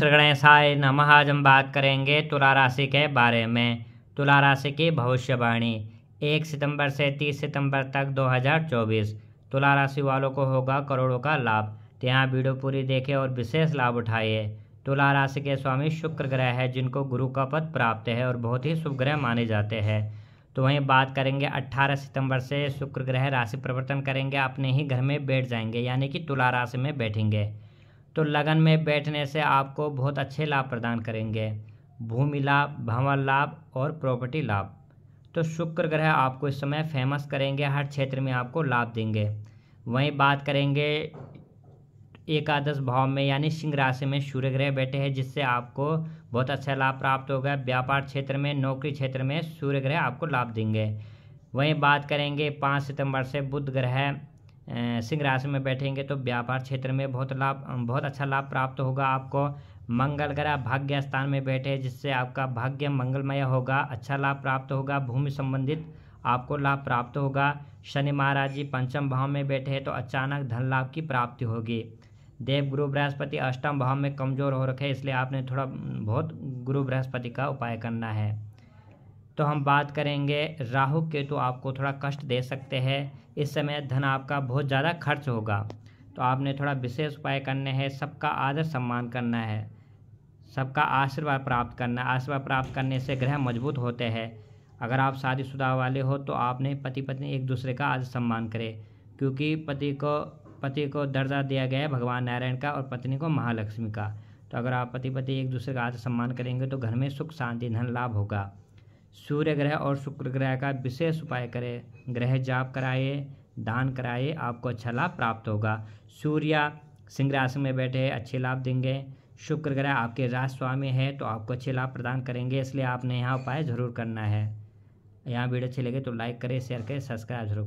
गणेशाय नमः आज हम बात करेंगे तुला राशि के बारे में तुला राशि की भविष्यवाणी एक सितंबर से तीस सितंबर तक 2024 तुला राशि वालों को होगा करोड़ों का लाभ तो यहाँ वीडियो पूरी देखें और विशेष लाभ उठाइए तुला राशि के स्वामी शुक्र ग्रह है जिनको गुरु का पद प्राप्त है और बहुत ही शुभ ग्रह माने जाते हैं तो वहीं बात करेंगे 18 सितंबर से शुक्र ग्रह राशि परिवर्तन करेंगे अपने ही घर में बैठ जाएंगे यानी कि तुला राशि में बैठेंगे तो लगन में बैठने से आपको बहुत अच्छे लाभ प्रदान करेंगे भूमि लाभ भवन लाभ और प्रॉपर्टी लाभ तो शुक्र ग्रह आपको इस समय फेमस करेंगे हर क्षेत्र में आपको लाभ देंगे वहीं बात करेंगे एकादश भाव में यानी सिंह राशि में सूर्य ग्रह बैठे हैं जिससे आपको बहुत अच्छा लाभ प्राप्त होगा व्यापार क्षेत्र में नौकरी क्षेत्र में सूर्य ग्रह आपको लाभ देंगे वहीं बात करेंगे पाँच सितंबर से बुध ग्रह सिंह राशि में बैठेंगे तो व्यापार क्षेत्र में बहुत लाभ बहुत अच्छा लाभ प्राप्त होगा आपको मंगल ग्रह भाग्य स्थान में बैठे जिससे आपका भाग्य मंगलमय होगा अच्छा लाभ प्राप्त होगा भूमि संबंधित आपको लाभ प्राप्त होगा शनि महाराज जी पंचम भाव में बैठे हैं तो अचानक धन लाभ की प्राप्ति होगी देव गुरु बृहस्पति अष्टम भाव में कमजोर हो रखे इसलिए आपने थोड़ा बहुत गुरु बृहस्पति का उपाय करना है तो हम बात करेंगे राहु केतु तो आपको थोड़ा कष्ट दे सकते हैं इस समय धन आपका बहुत ज़्यादा खर्च होगा तो आपने थोड़ा विशेष उपाय करने हैं सबका आदर सम्मान करना है सबका आशीर्वाद प्राप्त करना आशीर्वाद प्राप्त करने से ग्रह मजबूत होते हैं अगर आप शादीशुदा वाले हो तो आपने पति पत्नी एक दूसरे का आदर सम्मान करें क्योंकि पति को पति को दर्जा दिया गया है भगवान नारायण का और पत्नी को महालक्ष्मी का तो अगर आप पति पति एक दूसरे का आदर सम्मान करेंगे तो घर में सुख शांति धन लाभ होगा सूर्य ग्रह और शुक्र ग्रह का विशेष उपाय करें ग्रह जाप कराए दान कराए आपको अच्छा लाभ प्राप्त होगा सूर्य सिंह राशि में बैठे अच्छे लाभ देंगे शुक्र ग्रह आपके राज स्वामी है तो आपको अच्छे लाभ प्रदान करेंगे इसलिए आपने यहाँ उपाय जरूर करना है यहाँ वीडियो अच्छी लगे तो लाइक करें शेयर करें सब्सक्राइब जरूर